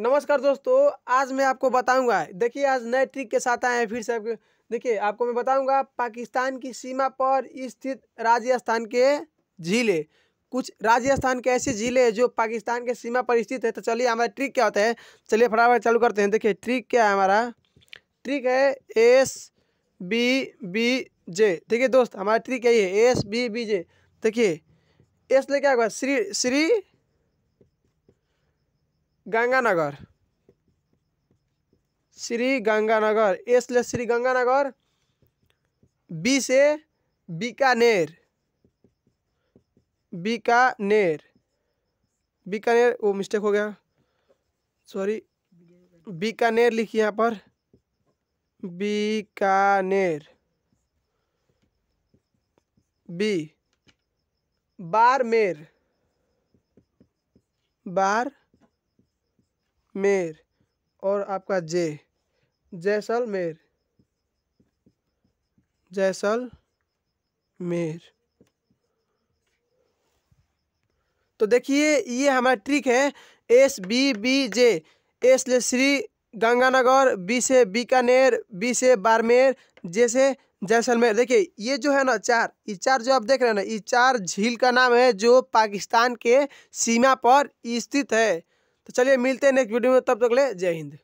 नमस्कार दोस्तों आज मैं आपको बताऊंगा देखिए आज नए ट्रिक के साथ आए हैं फिर से आपके देखिए आपको मैं बताऊंगा पाकिस्तान की सीमा पर स्थित राजस्थान के झीले कुछ राजस्थान के ऐसे झीले जो पाकिस्तान के सीमा पर स्थित है तो चलिए हमारा ट्रिक क्या होता है चलिए फटाफट चालू करते हैं देखिए ट्रिक क्या है हमारा ट्रिक है एस बी बी जे ठीक है दोस्त हमारा ट्रिक यही है एस बी बी जे देखिए एस लेके आएगा श्री श्री गंगानगर श्री गंगानगर एस ले श्री गंगानगर बी से बीकानेर बीकानेर बीकानेर वो मिस्टेक हो गया सॉरी बीकानेर लिखिए यहाँ पर बीकानेर बी बारमेर बार, मेर, बार मेर और आपका जे जैसलमेर जैसलमेर तो देखिए ये हमारा ट्रिक है S B B J S ले श्री गंगानगर बी से बीकानेर बी से बारमेर जे से जैसलमेर देखिए ये जो है ना चार ये चार जो आप देख रहे हैं ना ये चार झील का नाम है जो पाकिस्तान के सीमा पर स्थित है तो चलिए मिलते हैं नेक्स्ट वीडियो में तब तक ले जय हिंद